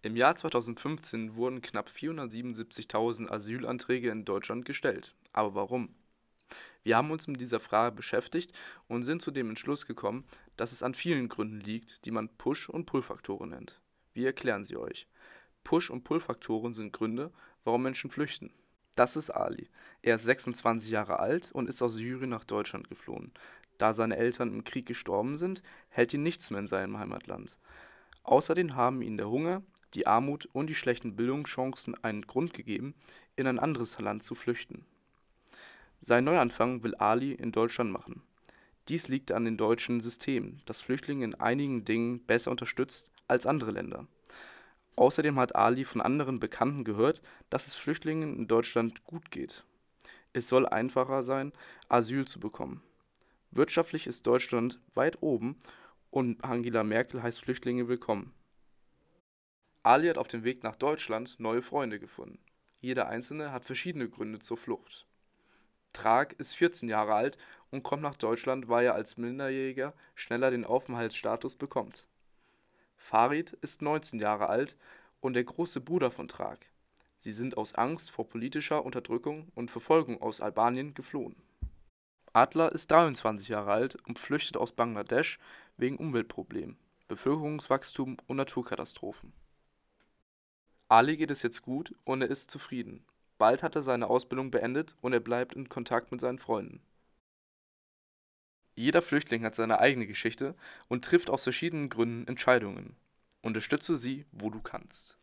Im Jahr 2015 wurden knapp 477.000 Asylanträge in Deutschland gestellt. Aber warum? Wir haben uns mit dieser Frage beschäftigt und sind zu dem Entschluss gekommen, dass es an vielen Gründen liegt, die man Push- und Pull-Faktoren nennt. Wir erklären sie euch. Push- und Pull-Faktoren sind Gründe, warum Menschen flüchten. Das ist Ali. Er ist 26 Jahre alt und ist aus Syrien nach Deutschland geflohen. Da seine Eltern im Krieg gestorben sind, hält ihn nichts mehr in seinem Heimatland. Außerdem haben ihn der Hunger, die Armut und die schlechten Bildungschancen einen Grund gegeben, in ein anderes Land zu flüchten. Sein Neuanfang will Ali in Deutschland machen. Dies liegt an den deutschen Systemen, das Flüchtlinge in einigen Dingen besser unterstützt als andere Länder. Außerdem hat Ali von anderen Bekannten gehört, dass es Flüchtlingen in Deutschland gut geht. Es soll einfacher sein, Asyl zu bekommen. Wirtschaftlich ist Deutschland weit oben und Angela Merkel heißt Flüchtlinge willkommen. Ali hat auf dem Weg nach Deutschland neue Freunde gefunden. Jeder einzelne hat verschiedene Gründe zur Flucht. Trag ist 14 Jahre alt und kommt nach Deutschland, weil er als Minderjähriger schneller den Aufenthaltsstatus bekommt. Farid ist 19 Jahre alt und der große Bruder von Trag. Sie sind aus Angst vor politischer Unterdrückung und Verfolgung aus Albanien geflohen. Adler ist 23 Jahre alt und flüchtet aus Bangladesch wegen Umweltproblemen, Bevölkerungswachstum und Naturkatastrophen. Ali geht es jetzt gut und er ist zufrieden. Bald hat er seine Ausbildung beendet und er bleibt in Kontakt mit seinen Freunden. Jeder Flüchtling hat seine eigene Geschichte und trifft aus verschiedenen Gründen Entscheidungen. Unterstütze sie, wo du kannst.